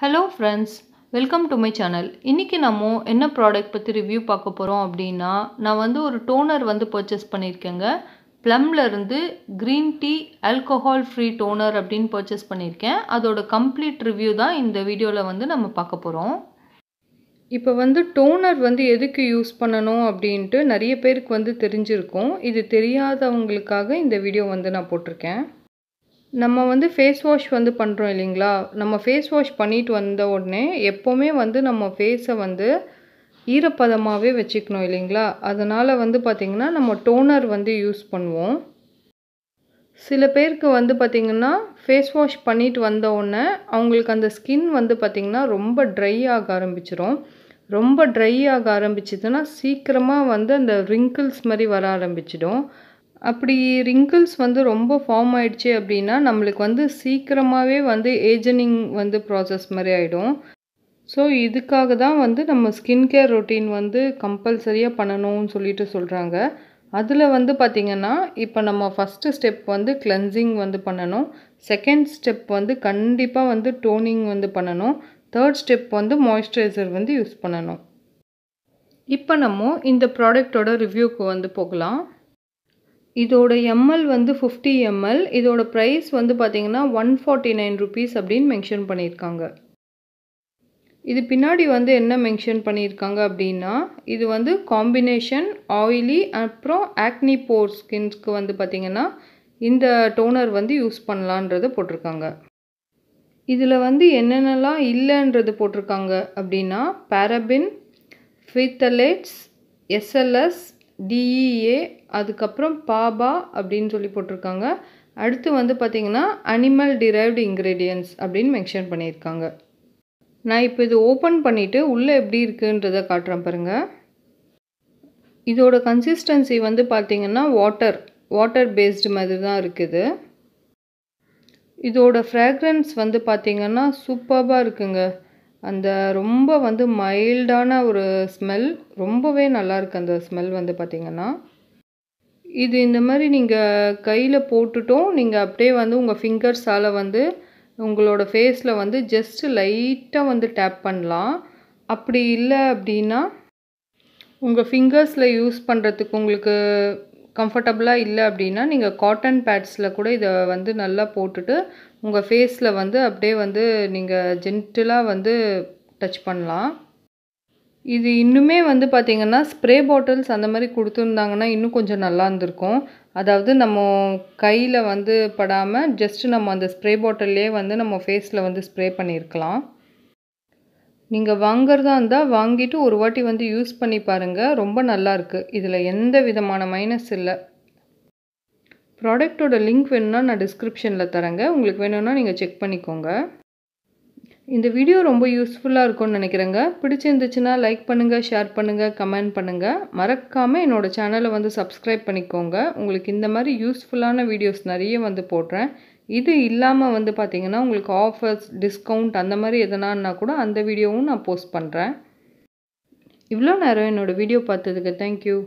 hello friends welcome to my channel இன்றைக்கி நம்ம என்ன ப்ராடக்ட் பற்றி ரிவ்யூ பார்க்க போகிறோம் அப்படின்னா நான் வந்து ஒரு டோனர் வந்து பர்ச்சேஸ் பண்ணியிருக்கேங்க இருந்து green tea alcohol free toner அப்படின்னு பர்ச்சேஸ் பண்ணியிருக்கேன் அதோட கம்ப்ளீட் ரிவ்யூ தான் இந்த வீடியோவில் வந்து நம்ம பார்க்க போகிறோம் இப்போ வந்து டோனர் வந்து எதுக்கு யூஸ் பண்ணணும் அப்படின்ட்டு நிறைய பேருக்கு வந்து தெரிஞ்சிருக்கும் இது தெரியாதவங்களுக்காக இந்த வீடியோ வந்து நான் போட்டிருக்கேன் நம்ம வந்து ஃபேஸ் வாஷ் வந்து பண்ணுறோம் இல்லைங்களா நம்ம ஃபேஸ் வாஷ் பண்ணிட்டு வந்த உடனே எப்போவுமே வந்து நம்ம ஃபேஸை வந்து ஈரப்பதமாகவே வச்சுக்கணும் இல்லைங்களா அதனால் வந்து பார்த்திங்கன்னா நம்ம டோனர் வந்து யூஸ் பண்ணுவோம் சில பேருக்கு வந்து பார்த்திங்கன்னா ஃபேஸ் வாஷ் பண்ணிட்டு வந்த உடனே அவங்களுக்கு அந்த ஸ்கின் வந்து பார்த்திங்கன்னா ரொம்ப ட்ரை ஆக ஆரம்பிச்சிரும் ரொம்ப ட்ரை ஆக ஆரம்பிச்சிதுன்னா சீக்கிரமாக வந்து அந்த ரிங்கிள்ஸ் மாதிரி வர ஆரம்பிச்சிடும் அப்படி ரிங்கிள்ஸ் வந்து ரொம்ப ஃபார்ம் ஆயிடுச்சு அப்படின்னா நம்மளுக்கு வந்து சீக்கிரமாகவே வந்து ஏஜனிங் வந்து ப்ராசஸ் மாதிரி ஆகிடும் ஸோ இதுக்காக தான் வந்து நம்ம ஸ்கின் கேர் ரொட்டீன் வந்து கம்பல்சரியாக பண்ணணும்னு சொல்லிட்டு சொல்கிறாங்க அதில் வந்து பார்த்திங்கன்னா இப்போ நம்ம ஃபஸ்ட்டு ஸ்டெப் வந்து கிளென்சிங் வந்து பண்ணணும் செகண்ட் ஸ்டெப் வந்து கண்டிப்பாக வந்து டோனிங் வந்து பண்ணணும் தேர்ட் ஸ்டெப் வந்து மாய்ஸ்சரைசர் வந்து யூஸ் பண்ணணும் இப்போ நம்ம இந்த ப்ராடக்டோட ரிவ்யூக்கு வந்து போகலாம் இதோட எம்எல் வந்து ஃபிஃப்டி எம்எல் இதோட ப்ரைஸ் வந்து பார்த்திங்கன்னா ஒன் ஃபார்ட்டி நைன் ருபீஸ் அப்படின்னு மென்ஷன் பண்ணியிருக்காங்க இது பின்னாடி வந்து என்ன மென்ஷன் பண்ணியிருக்காங்க அப்படின்னா இது வந்து காம்பினேஷன் ஆயிலி அப்புறம் ஆக்னி போர் ஸ்கின்ஸ்க்கு வந்து பார்த்திங்கன்னா இந்த டோனர் வந்து யூஸ் பண்ணலான்றதை போட்டிருக்காங்க இதில் வந்து என்னென்னலாம் இல்லைன்றது போட்டிருக்காங்க அப்படின்னா paraben phthalates SLS DEA e அதுக்கப்புறம் பாபா அப்படின்னு சொல்லி போட்டிருக்காங்க அடுத்து வந்து பார்த்திங்கன்னா அனிமல் டிரைவ்டு இன்க்ரீடியன்ஸ் அப்படின்னு மென்ஷன் பண்ணியிருக்காங்க நான் இப்போ இது ஓப்பன் பண்ணிவிட்டு உள்ளே எப்படி இருக்குன்றதை காட்டுறேன் பாருங்கள் இதோட கன்சிஸ்டன்சி வந்து பார்த்திங்கன்னா வாட்டர் வாட்டர் பேஸ்டு மாதிரி தான் இருக்குது இதோட ஃப்ராக்ரன்ஸ் வந்து பார்த்திங்கன்னா சூப்பராக இருக்குங்க அந்த ரொம்ப வந்து மைல்டான ஒரு ஸ்மெல் ரொம்பவே நல்லாயிருக்கு அந்த ஸ்மெல் வந்து பார்த்திங்கன்னா இது இந்த மாதிரி நீங்கள் கையில் போட்டுட்டோம் நீங்கள் அப்படியே வந்து உங்கள் ஃபிங்கர்ஸால் வந்து உங்களோட ஃபேஸில் வந்து ஜஸ்ட்டு லைட்டாக வந்து டேப் பண்ணலாம் அப்படி இல்லை அப்படின்னா உங்கள் ஃபிங்கர்ஸில் யூஸ் பண்ணுறதுக்கு உங்களுக்கு கம்ஃபர்டபுளாக இல்லை அப்படின்னா நீங்கள் காட்டன் பேட்ஸில் கூட இதை வந்து நல்லா போட்டுட்டு உங்கள் ஃபேஸில் வந்து அப்படியே வந்து நீங்கள் ஜென்டிலாக வந்து டச் பண்ணலாம் இது இன்னுமே வந்து பார்த்திங்கன்னா ஸ்ப்ரே பாட்டில்ஸ் அந்த மாதிரி கொடுத்துருந்தாங்கன்னா இன்னும் கொஞ்சம் நல்லா இருந்திருக்கும் அதாவது நம்ம கையில் வந்து படாமல் ஜஸ்ட்டு நம்ம அந்த ஸ்ப்ரே பாட்டில்லே வந்து நம்ம ஃபேஸில் வந்து ஸ்ப்ரே பண்ணியிருக்கலாம் நீங்கள் வாங்குறதா இருந்தால் வாங்கிட்டு ஒரு வாட்டி வந்து யூஸ் பண்ணி பாருங்கள் ரொம்ப நல்லாயிருக்கு இதில் எந்த விதமான மைனஸ் இல்லை ப்ராடக்டோட லிங்க் வேணும்னா நான் டிஸ்கிரிப்ஷனில் தரேங்க உங்களுக்கு வேணும்னா நீங்கள் செக் பண்ணிக்கோங்க இந்த வீடியோ ரொம்ப யூஸ்ஃபுல்லாக இருக்கும்னு நினைக்கிறேங்க பிடிச்சிருந்துச்சுன்னா லைக் பண்ணுங்கள் ஷேர் பண்ணுங்கள் கமெண்ட் பண்ணுங்கள் மறக்காமல் என்னோடய சேனலை வந்து சப்ஸ்கிரைப் பண்ணிக்கோங்க உங்களுக்கு இந்த மாதிரி யூஸ்ஃபுல்லான வீடியோஸ் நிறைய வந்து போடுறேன் இது இல்லாமல் வந்து பார்த்திங்கன்னா உங்களுக்கு ஆஃபர்ஸ் டிஸ்கவுண்ட் அந்த மாதிரி எதனான்னா கூட அந்த வீடியோவும் நான் போஸ்ட் பண்ணுறேன் இவ்வளோ நேரம் என்னோடய வீடியோ பார்த்ததுக்கு தேங்க்யூ